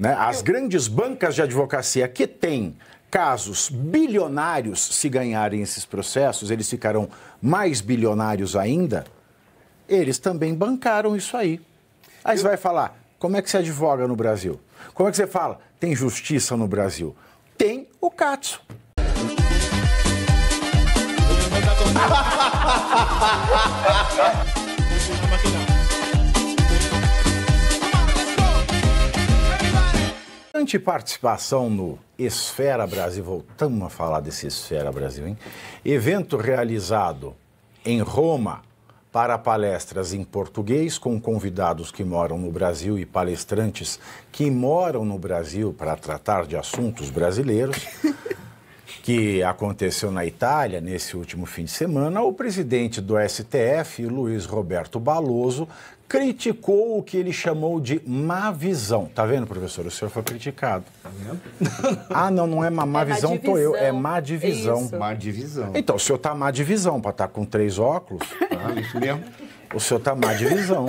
Né? As grandes bancas de advocacia que têm casos bilionários, se ganharem esses processos, eles ficarão mais bilionários ainda. Eles também bancaram isso aí. Aí você vai falar: como é que se advoga no Brasil? Como é que você fala? Tem justiça no Brasil? Tem o Catso. participação no Esfera Brasil, voltamos a falar desse Esfera Brasil, hein? Evento realizado em Roma para palestras em português com convidados que moram no Brasil e palestrantes que moram no Brasil para tratar de assuntos brasileiros. que aconteceu na Itália nesse último fim de semana, o presidente do STF, Luiz Roberto Baloso, criticou o que ele chamou de má visão. Tá vendo, professor? O senhor foi criticado. Tá vendo? ah, não, não é má, má é visão, tô eu. É má é divisão. Isso. Má divisão. Então, o senhor tá má divisão para estar tá com três óculos. Ah, isso mesmo. O senhor está má divisão.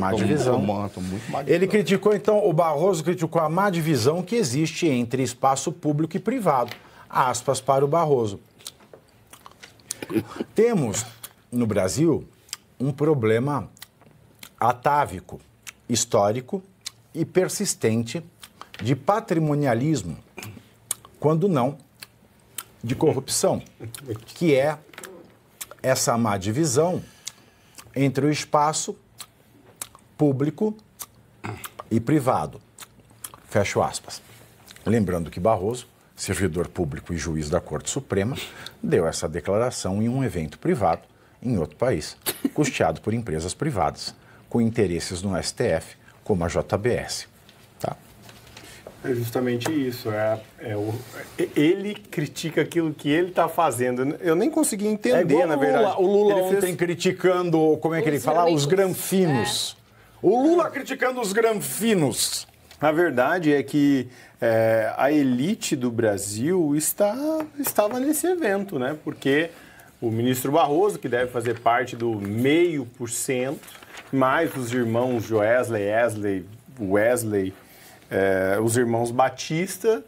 Má divisão. Muito, muito má divisão. Ele criticou, então, o Barroso criticou a má divisão que existe entre espaço público e privado. Aspas para o Barroso. Temos no Brasil um problema atávico, histórico e persistente de patrimonialismo, quando não de corrupção, que é essa má divisão entre o espaço público e privado. Fecho aspas. Lembrando que Barroso servidor público e juiz da Corte Suprema, deu essa declaração em um evento privado em outro país, custeado por empresas privadas, com interesses no STF, como a JBS. Tá? É justamente isso. É, é o, é, ele critica aquilo que ele está fazendo. Eu nem consegui entender, é na verdade. O Lula, o Lula ontem fez... criticando, como é que os ele fala? Os granfinos. É. O Lula criticando os granfinos. A verdade é que é, a elite do Brasil está, estava nesse evento, né? Porque o ministro Barroso, que deve fazer parte do meio por cento, mais os irmãos Joesley, Wesley, Wesley é, os irmãos Batista,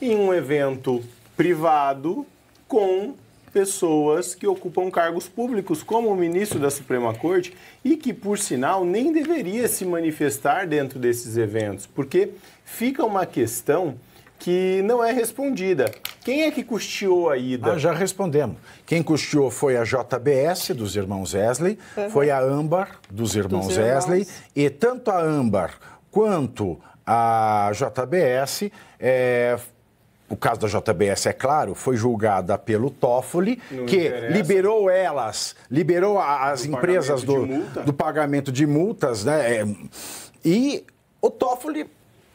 em um evento privado com pessoas que ocupam cargos públicos, como o ministro da Suprema Corte, e que, por sinal, nem deveria se manifestar dentro desses eventos, porque fica uma questão que não é respondida. Quem é que custeou a ida? Ah, já respondemos. Quem custeou foi a JBS, dos irmãos Wesley, uhum. foi a Âmbar, dos irmãos dos Wesley, e tanto a Âmbar quanto a JBS é, eh, o caso da JBS, é claro, foi julgada pelo Toffoli, Não que interessa. liberou elas, liberou as do empresas pagamento do, do pagamento de multas, né? É, e o Toffoli,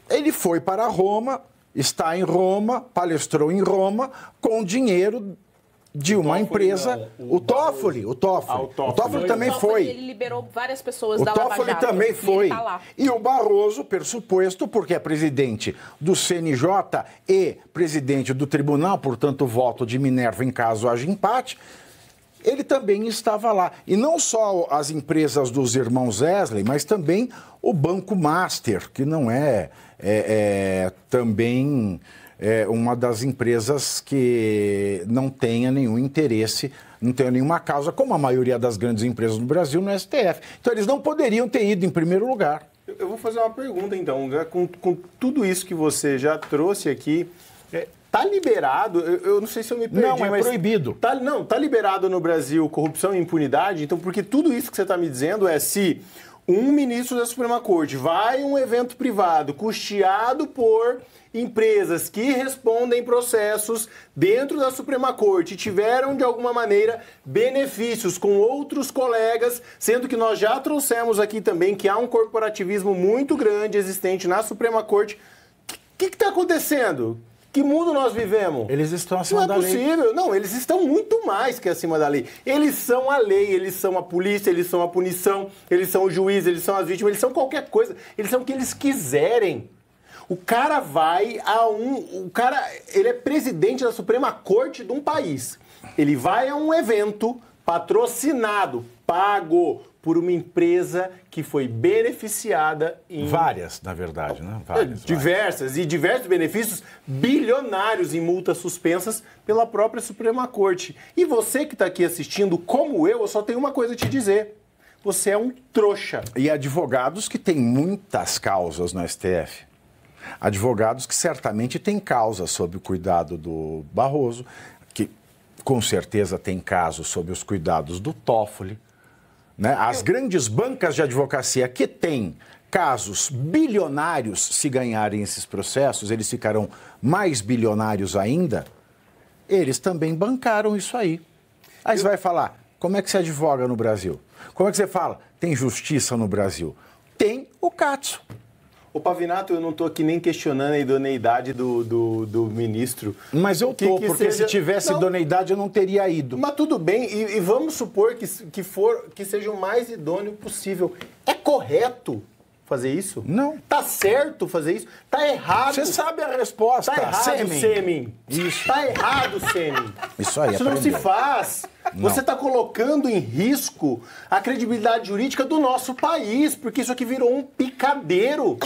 ele foi para Roma, está em Roma, palestrou em Roma, com dinheiro de uma empresa, o, Toffoli, ah, o Toffoli. O Toffoli também foi. Ele liberou várias pessoas o da Toffoli Lava Jato. também foi. Tá e, o Barroso, pressuposto, porque é presidente do CNJ e presidente do tribunal, portanto, voto de Minerva em caso haja empate, ele também estava lá. E não só as empresas dos irmãos Wesley, mas também o Banco Master, que não é, é, é também é, uma das empresas que não tenha nenhum interesse, não tenha nenhuma causa, como a maioria das grandes empresas no Brasil, no STF. Então, eles não poderiam ter ido em primeiro lugar. Eu vou fazer uma pergunta, então. Com, com tudo isso que você já trouxe aqui, é, tá liberado? Eu, eu, não sei se eu me perdi, Não, é mas proibido. Tá, não, tá liberado no Brasil corrupção e impunidade? Então, porque tudo isso que você está me dizendo é se um ministro da Suprema Corte vai a um evento privado custeado por empresas que respondem processos dentro da Suprema Corte tiveram de alguma maneira benefícios com outros colegas, sendo que nós já trouxemos aqui também que há um corporativismo muito grande existente na Suprema Corte. O que está acontecendo? Que mundo nós vivemos? Eles estão acima é da lei. Não é possível. Lei. Não, eles estão muito mais que acima da lei. Eles são a lei, eles são a polícia, eles são a punição, eles são o juiz, eles são as vítimas, eles são qualquer coisa. Eles são o que eles quiserem. O cara vai a um. O cara. Ele é presidente da Suprema Corte de um país. Ele vai a um evento patrocinado pago por uma empresa que foi beneficiada em. Várias, na verdade, né? Várias. Diversas, várias. e diversos benefícios bilionários em multas suspensas pela própria Suprema Corte. E você que está aqui assistindo, como eu, eu só tenho uma coisa a te dizer. Você é um trouxa. E advogados que têm muitas causas no STF. Advogados que certamente têm causas sob o cuidado do Barroso, que com certeza tem casos sob os cuidados do Toffoli. Né? As grandes bancas de advocacia que têm casos bilionários, se ganharem esses processos, eles ficarão mais bilionários ainda, eles também bancaram isso aí. Aí você vai falar, como é que se advoga no Brasil? Como é que você fala, tem justiça no Brasil? Tem o CATSO. O Pavinato, eu não estou aqui nem questionando a idoneidade do, do, do ministro. Mas eu estou que, porque seja... se tivesse não, idoneidade eu não teria ido. Mas tudo bem, e, e, vamos supor que, que, for, que seja o mais idôneo possível. É correto fazer isso? Não. Tá certo fazer isso? Tá errado. Você sabe a resposta. Tá errado, Semin. Tá errado, Semin. Isso aí, Isso aprendeu. não se faz. Não. Você está colocando em risco a credibilidade jurídica do nosso país, porque isso aqui virou um pico cadeiro,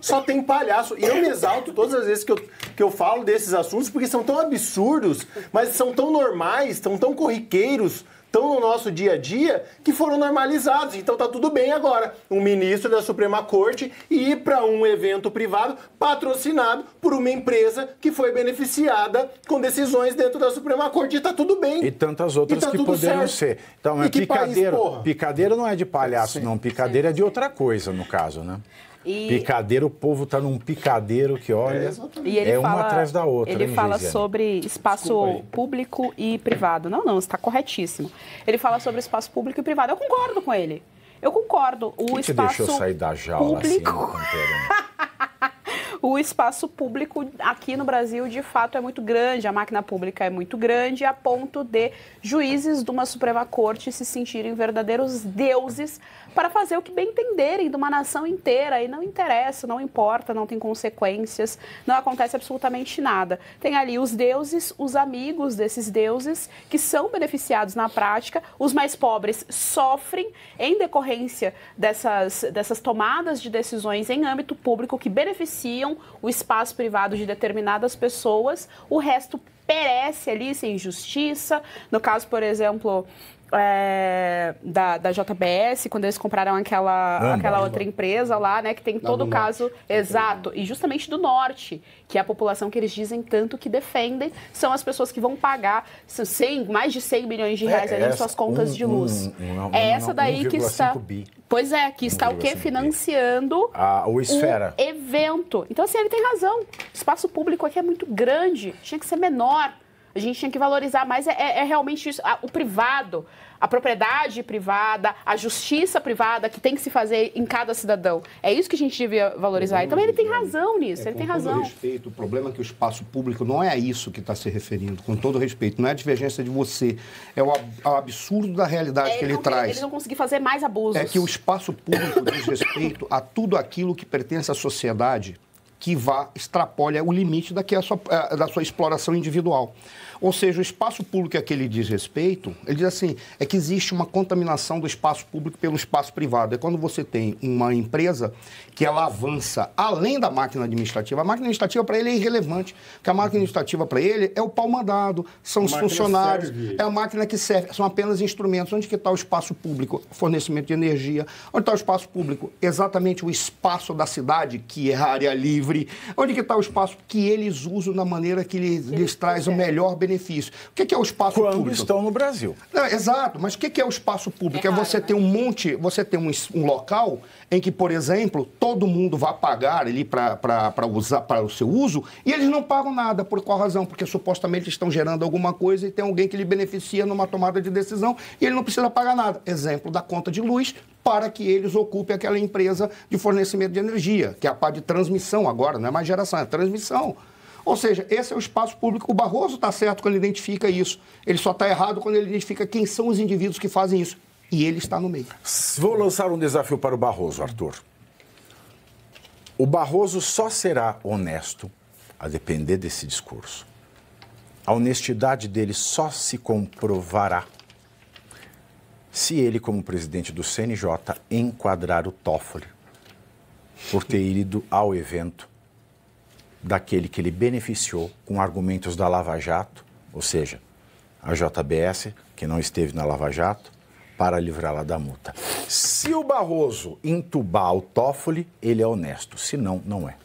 só tem palhaço. E eu me exalto todas as vezes que eu, que eu falo desses assuntos, porque são tão absurdos, mas são tão normais, são tão corriqueiros estão no nosso dia a dia que foram normalizados. Então tá tudo bem agora. Um ministro da Suprema Corte ir para um evento privado patrocinado por uma empresa que foi beneficiada com decisões dentro da Suprema Corte. E tá tudo bem. E tantas outras e tá que poderiam ser. Então é picadeiro. Picadeira picadeiro não é de palhaço, Sim. não. Picadeira é de outra coisa, no caso, né? E... Picadeiro, o povo tá num picadeiro que olha. É, é fala, uma atrás da outra. Ele hein, né, fala sobre espaço público e privado. Não, não, está corretíssimo. Ele fala sobre espaço público e privado. Eu concordo com ele. Eu concordo. O que espaço. deixou sair da jaula público... assim, o espaço público aqui no Brasil, de fato, é muito grande, a máquina pública é muito grande, a ponto de juízes de uma Suprema Corte se sentirem verdadeiros deuses para fazer o que bem entenderem de uma nação inteira. E não interessa, não importa, não tem consequências, não acontece absolutamente nada. Tem ali os deuses, os amigos desses deuses, que são beneficiados na prática, os mais pobres sofrem em decorrência dessas, dessas tomadas de decisões em âmbito público que beneficiam o espaço privado de determinadas pessoas, o resto perece ali sem justiça. No caso, por exemplo, é, da, da, JBS, quando eles compraram aquela, Amba, aquela outra empresa lá, né? Que tem todo o caso norte. exato. E justamente do norte, que é a população que eles dizem tanto que defendem, são as pessoas que vão pagar 100, mais de 100 milhões de reais é, ali em suas contas um, de luz. Um, um, é essa daí que está. Bi. Pois é, que está o quê? Financiando a, o esfera. Um evento. Então, assim, ele tem razão. O espaço público aqui é muito grande, tinha que ser menor. A gente tinha que valorizar mais é, é, é, realmente isso, a, o privado, a propriedade privada, a justiça privada que tem que se fazer em cada cidadão. É isso que a gente devia valorizar. então ele tem é, razão é nisso, é, ele tem razão. Com todo respeito, o problema é que o espaço público não é a isso que está se referindo, com todo respeito. Não é a divergência de você, é o absurdo da realidade é, que ele, não, traz. Ele não conseguir fazer mais abusos. É que o espaço público diz respeito a tudo aquilo que pertence à sociedade que vá, extrapole o limite da, é sua, eh, da sua exploração individual. Ou seja, o espaço público é a que ele diz respeito, ele diz assim, é que existe uma contaminação do espaço público pelo espaço privado. É quando você tem uma empresa que ela avança além da máquina administrativa. A máquina administrativa para ele é irrelevante, porque a máquina administrativa para ele é o pau mandado, são os funcionários, serve. é a máquina que serve, são apenas instrumentos. Onde que está o espaço público? Fornecimento de energia. Onde está o espaço público? Exatamente o espaço da cidade, que é a área livre. Onde que está o espaço que eles usam da maneira que lhes, lhes traz o melhor benefício benefício. O que é, que é o espaço Quando público? Quando estão no Brasil. Não, exato, mas o que é, é o espaço público? É, é você né? ter um monte, você ter um, um, local em que, por exemplo, todo mundo vai pagar ali para usar para o seu uso e eles não pagam nada. Por qual razão? Porque supostamente estão gerando alguma coisa e tem alguém que lhe beneficia numa tomada de decisão e ele não precisa pagar nada. Exemplo da conta de luz para que eles ocupem aquela empresa de fornecimento de energia, que é a parte de transmissão agora, não é mais geração, é transmissão. Ou seja, esse é o espaço público. O Barroso está certo quando ele identifica isso. Ele só está errado quando ele identifica quem são os indivíduos que fazem isso. E ele está no meio. Vou lançar um desafio para o Barroso, Arthur. O Barroso só será honesto a depender desse discurso. A honestidade dele só se comprovará se ele, como presidente do CNJ, enquadrar o Toffoli por ter ido ao evento daquele que ele beneficiou com argumentos da Lava Jato, ou seja, a JBS, que não esteve na Lava Jato, para livrá-la da multa. Se o Barroso entubar o Toffoli, ele é honesto, se não, não é.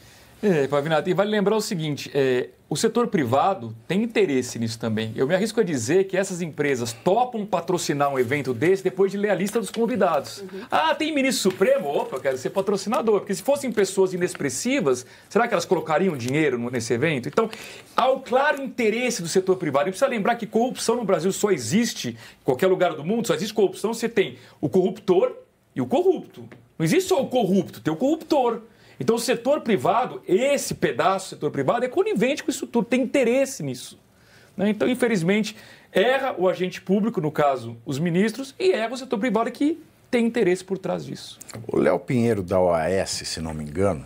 É, Pavinato, e vale lembrar o seguinte, é, o setor privado tem interesse nisso também. Eu me arrisco a dizer que essas empresas topam patrocinar um evento desse depois de ler a lista dos convidados. Uhum. Ah, tem ministro supremo? Opa, eu quero ser patrocinador. Porque se fossem pessoas inexpressivas, será que elas colocariam dinheiro nesse evento? Então, há o claro interesse do setor privado. E precisa lembrar que corrupção no Brasil só existe, em qualquer lugar do mundo, só existe corrupção. se tem o corruptor e o corrupto. Não existe só o corrupto, tem o corruptor. Então, o setor privado, esse pedaço do setor privado, é conivente com isso tudo, tem interesse nisso. Né? Então, infelizmente, erra o agente público, no caso, os ministros, e erra o setor privado que tem interesse por trás disso. O Léo Pinheiro, da OAS, se não me engano,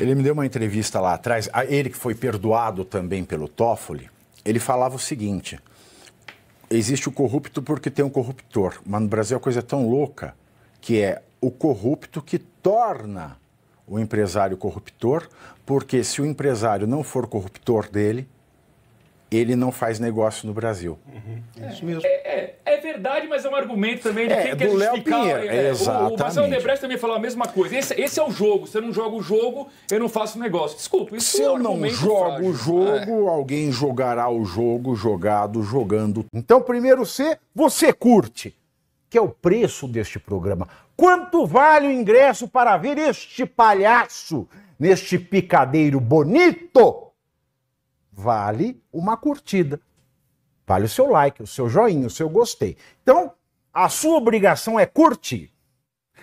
ele me deu uma entrevista lá atrás, ele que foi perdoado também pelo Toffoli, ele falava o seguinte: existe o corrupto porque tem um corruptor, mas no Brasil a coisa é tão louca que é o corrupto que torna o empresário corruptor, porque se o empresário não for corruptor dele, ele não faz negócio no Brasil. Uhum. É isso mesmo. É, é, é, verdade, mas é um argumento também de é, quem do Léo Pinheiro. É, Exatamente. O, o Marcelo Debrecht também falou a mesma coisa. Esse, esse, é o jogo. Se eu não jogo o jogo, eu não faço negócio. Desculpa, isso Se é um eu não jogo frágil. o jogo, é. alguém jogará o jogo jogado, jogando. Então, primeiro C, você curte, que é o preço deste programa. Quanto vale o ingresso para ver este palhaço neste picadeiro bonito? Vale uma curtida. Vale o seu like, o seu joinha, o seu gostei. Então, a sua obrigação é curtir.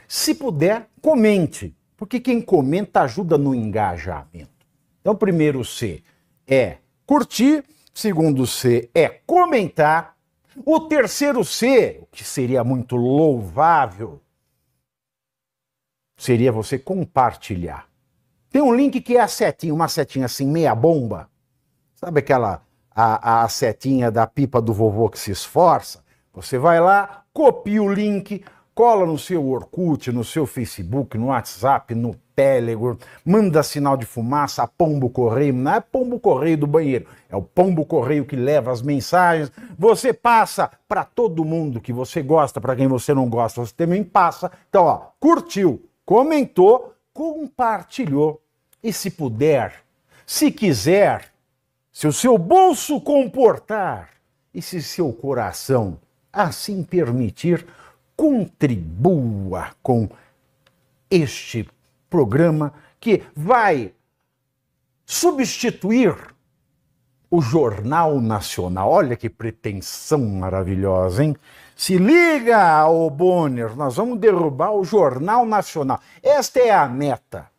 Se puder, comente, porque quem comenta ajuda no engajamento. Então, primeiro C é curtir, segundo C é comentar, o terceiro C, que seria muito louvável, seria você compartilhar. Tem um link que é a setinha, uma setinha assim, meia bomba. Sabe aquela a, a setinha da pipa do vovô que se esforça? Você vai lá, copia o link, cola no seu Orkut, no seu Facebook, no WhatsApp, no Telegram, manda sinal de fumaça a pombo correio, não é pombo correio do banheiro, é o pombo correio que leva as mensagens. Você passa para todo mundo que você gosta, para quem você não gosta, você também passa. Então, ó, curtiu, comentou, compartilhou. E se puder, se quiser, se o seu bolso comportar e se seu coração assim permitir, contribua com este programa que vai substituir o Jornal Nacional. Olha que pretensão maravilhosa, hein? Se liga, ô Bonner, nós vamos derrubar o Jornal Nacional. Esta é a meta.